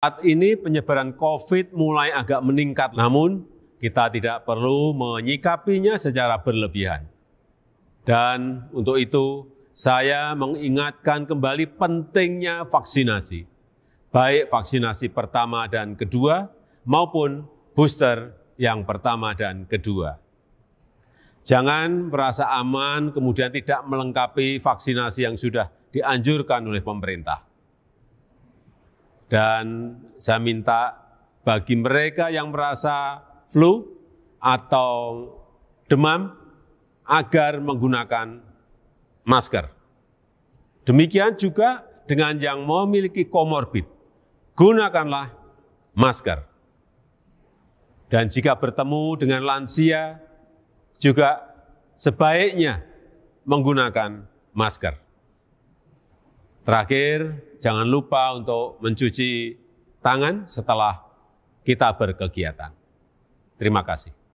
Saat ini penyebaran COVID mulai agak meningkat, namun kita tidak perlu menyikapinya secara berlebihan. Dan untuk itu, saya mengingatkan kembali pentingnya vaksinasi, baik vaksinasi pertama dan kedua maupun booster yang pertama dan kedua. Jangan merasa aman kemudian tidak melengkapi vaksinasi yang sudah dianjurkan oleh pemerintah dan saya minta bagi mereka yang merasa flu atau demam agar menggunakan masker. Demikian juga dengan yang memiliki komorbid, gunakanlah masker. Dan jika bertemu dengan lansia, juga sebaiknya menggunakan masker. Terakhir, jangan lupa untuk mencuci tangan setelah kita berkegiatan. Terima kasih.